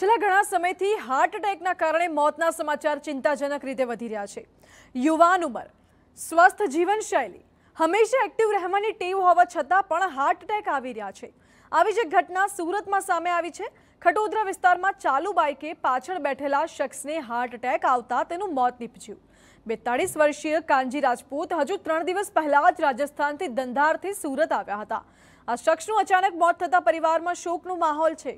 છેલ્લા ઘણા સમયથી હાર્ટ એટેકના કારણે મોતના સમાચાર ચિંતાજનક રીતે વધી રહ્યા છે યુવાન ઉંમર સ્વસ્થ જીવનશૈલી હંમેશા એક્ટિવ રહેવાની ટેવ હોવા છતાં પણ હાર્ટ એટેક આવી રહ્યા છે આવી જ ઘટના સુરતમાં સામે આવી છે ખટોદરા વિસ્તારમાં ચાલુ બાઇકે પાછળ બેઠેલા શખ્સને હાર્ટ એટેક આવતા તેનું મોત નીપજ્યું બેતાળીસ વર્ષીય કાનજી રાજપૂત હજુ ત્રણ દિવસ પહેલા જ રાજસ્થાનથી ધંધારથી સુરત આવ્યા હતા આ શખ્સનું અચાનક મોત થતા પરિવારમાં શોકનું માહોલ છે